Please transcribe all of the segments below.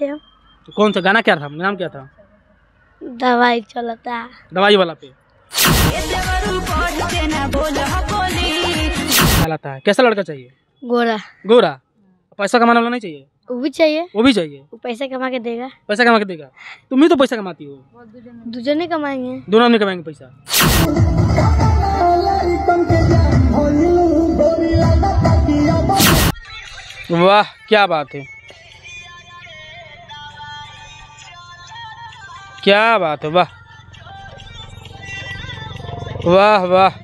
तो कौन सा गाना क्या था नाम क्या था दवाई चलता दवाई वाला पे चलाता है कैसा लड़का चाहिए गोरा गोरा पैसा कमाने वाला नहीं चाहिए वो भी चाहिए वो भी चाहिए वो पैसा कमा के देगा पैसा कमा के देगा तुम ही तो पैसा कमाती हो नहीं कमाएंगे दोनों नहीं कमाएंगे पैसा वाह क्या बात है क्या बात है वाह वाह वाह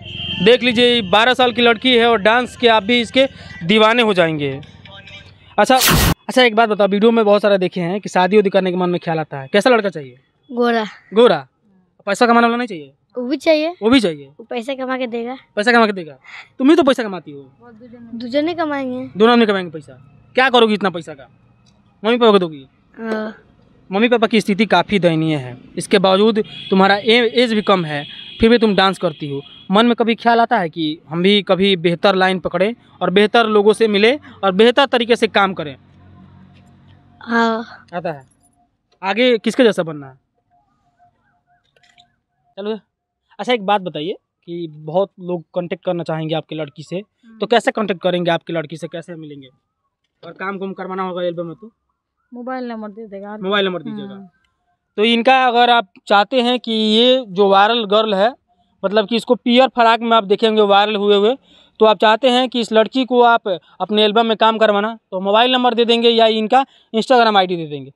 देख लीजिए बारह साल की लड़की है और डांस के आप भी इसके दीवाने हो जाएंगे अच्छा अच्छा एक बात बताओ वीडियो में बहुत सारे देखे हैं कि शादी उदी करने के मन में ख्याल आता है कैसा लड़का चाहिए गोरा गोरा पैसा कमाने वाला नहीं चाहिए वो भी चाहिए वो भी चाहिए वो पैसा कमा के देगा पैसा कमा के देगा तुम ही तो पैसा कमाती हो दो कमाएंगे दोनों आदमी कमाएंगे पैसा क्या करोगी इतना पैसा का मम्मी पापा को दोगी मम्मी पापा की स्थिति काफ़ी दयनीय है इसके बावजूद तुम्हारा एज भी कम है फिर भी तुम डांस करती हो मन में कभी ख्याल आता है कि हम भी कभी बेहतर लाइन पकड़ें और बेहतर लोगों से मिले और बेहतर तरीके से काम करें आता है आगे किसके जैसा बनना है चलो अच्छा एक बात बताइए कि बहुत लोग कांटेक्ट करना चाहेंगे आपकी लड़की से तो हम्म। कैसे कांटेक्ट करेंगे आपकी लड़की से कैसे मिलेंगे और काम कुम करवाना होगा एल्बम में तो मोबाइल नंबर दे देगा मोबाइल नंबर दीजिएगा हम्म। तो इनका अगर आप चाहते हैं कि ये जो वायरल गर्ल है मतलब कि इसको पियर फराक में आप देखेंगे वायरल हुए हुए तो आप चाहते हैं कि इस लड़की को आप अपने एल्बम में काम करवाना तो मोबाइल नंबर दे देंगे या इनका इंस्टाग्राम आईडी दे देंगे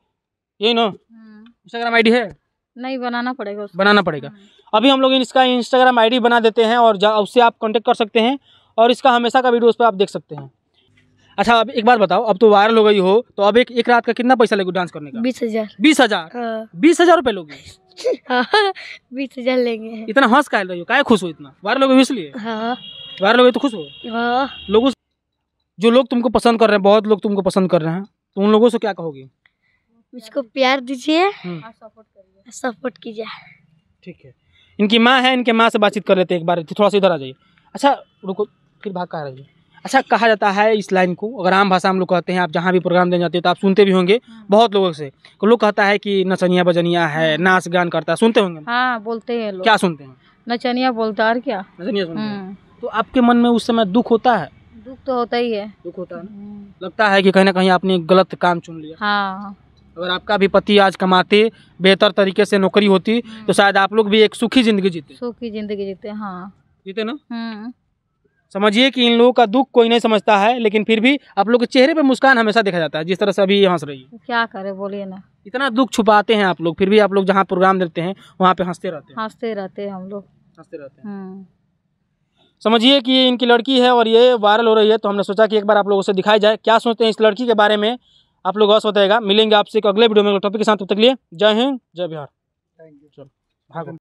यही नो इंस्टाग्राम आईडी है नहीं बनाना पड़ेगा उसको बनाना पड़ेगा हाँ। अभी हम लोग इसका इंस्टाग्राम आईडी बना देते हैं और उससे आप कांटेक्ट कर सकते हैं और इसका हमेशा का वीडियो उस पर आप देख सकते हैं अच्छा अब एक बात बताओ अब तो वायरल हो गई हो तो अब एक एक रात का कितना पैसा लगेगा डांस करने का बीस हजार बीस हजार हाँ। बीस हजार रुपये लोग हाँ, बीस हजार लेंगे इतना हंस का रही हो क्या खुश हो इतना वायरल हो गई इसलिए वायरल हो गई तो खुश हो लोग जो लोग तुमको पसंद कर रहे हैं बहुत लोग तुमको पसंद कर रहे हैं तो उन लोगों से क्या कहोगे मुझको प्यार दीजिए हम्म। हाँ, सपोर्ट कीजिए ठीक है इनकी माँ है इनके माँ से बातचीत कर लेते हैं एक बार थोड़ा सा इधर आ जाइए अच्छा रुको फिर भाग कहा रही है अच्छा कहा जाता है इस लाइन को अगर आम भाषा हम लोग कहते हैं आप जहाँ भी प्रोग्राम देने जाते हो तो आप सुनते भी होंगे हाँ। बहुत लोगों से तो लोग कहता है कि नचनिया बजनिया है हाँ। नाच गान करता है सुनते होंगे हाँ बोलते हैं लोग क्या सुनते हैं नचनिया बोलता है क्या नचनिया सुनते हैं तो आपके मन में उस समय दुख होता है दुख तो होता ही है दुख होता है हम्म। लगता है की कहीं ना कहीं आपने गलत काम चुन लिया हाँ अगर आपका भी पति आज कमाते बेहतर तरीके से नौकरी होती तो शायद आप लोग भी एक सुखी जिंदगी जीते सुखी जिंदगी जीते हाँ जीते ना हम्म। समझिए कि इन लोगों का दुख कोई नहीं समझता है लेकिन फिर भी आप लोग के चेहरे पे मुस्कान हमेशा देखा जाता है जिस तरह से अभी हंस रही है क्या करे बोलिए ना इतना दुख छुपाते हैं आप लोग फिर भी आप लोग जहाँ प्रोग्राम देते हैं वहाँ पे हंसते रहते हैं हंसते रहते हैं हम लोग हंसते रहते हैं हम्म। समझिए कि इनकी लड़की है और ये वायरल हो रही है तो हमने सोचा कि एक बार आप लोगों से दिखाई जाए क्या सोचते हैं इस लड़की के बारे में आप लोग बस बताएगा मिलेंगे आपसे एक अगले वीडियो में टॉपिक के साथ तब तक लिए जय हिंद जय बिहार थैंक यू चलो